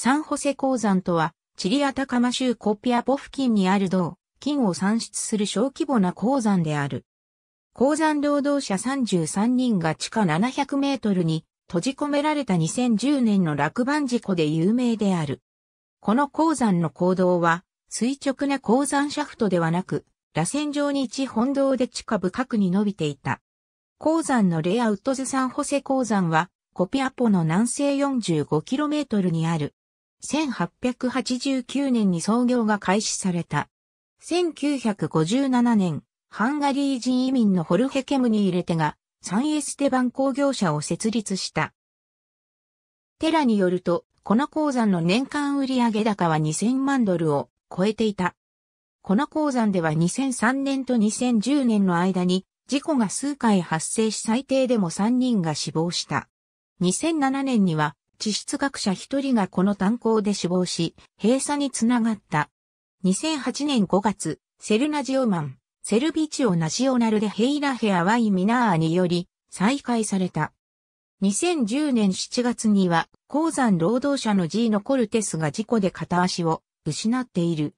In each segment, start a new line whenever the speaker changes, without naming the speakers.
サンホセ鉱山とは、チリアタカマ州コピアポ付近にある銅、金を産出する小規模な鉱山である。鉱山労働者33人が地下700メートルに閉じ込められた2010年の落盤事故で有名である。この鉱山の行動は、垂直な鉱山シャフトではなく、螺旋状に一本道で地下深くに伸びていた。鉱山のレアウッドズサンホセ鉱山は、コピアポの南西 45km にある1889年に創業が開始された。1957年、ハンガリー人移民のホルヘ・ケムに入れてが、サンエステバン工業者を設立した。テラによると、この鉱山の年間売上高は2000万ドルを超えていた。この鉱山では2003年と2010年の間に事故が数回発生し最低でも3人が死亡した。2007年には地質学者一人がこの炭鉱で死亡し、閉鎖につながった。2008年5月、セルナジオマン、セルビチオナシオナルでヘイラヘアワイミナーにより再開された。2010年7月には、鉱山労働者のーのコルテスが事故で片足を失っている。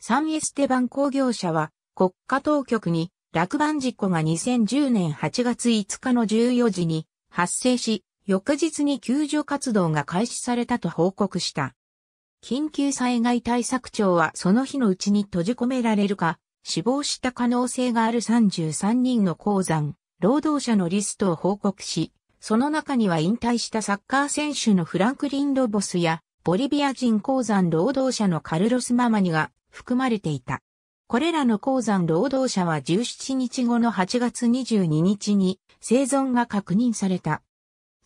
サンエステバン工業者は、国家当局に落盤事故が2010年8月5日の14時に発生し、翌日に救助活動が開始されたと報告した。緊急災害対策庁はその日のうちに閉じ込められるか、死亡した可能性がある33人の鉱山、労働者のリストを報告し、その中には引退したサッカー選手のフランクリン・ロボスや、ボリビア人鉱山労働者のカルロス・ママニが含まれていた。これらの鉱山労働者は17日後の8月22日に生存が確認された。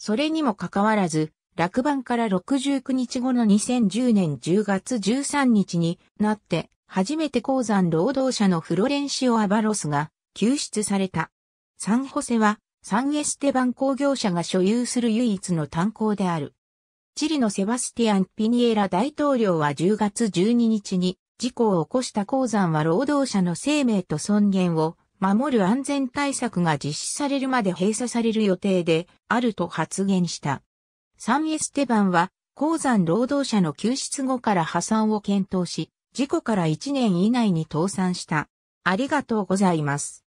それにもかかわらず、落盤から69日後の2010年10月13日になって、初めて鉱山労働者のフロレンシオ・アバロスが救出された。サンホセは、サンエステバン工業者が所有する唯一の炭鉱である。チリのセバスティアン・ピニエラ大統領は10月12日に事故を起こした鉱山は労働者の生命と尊厳を守る安全対策が実施されるまで閉鎖される予定であると発言した。サンエステバンは、鉱山労働者の救出後から破産を検討し、事故から1年以内に倒産した。ありがとうございます。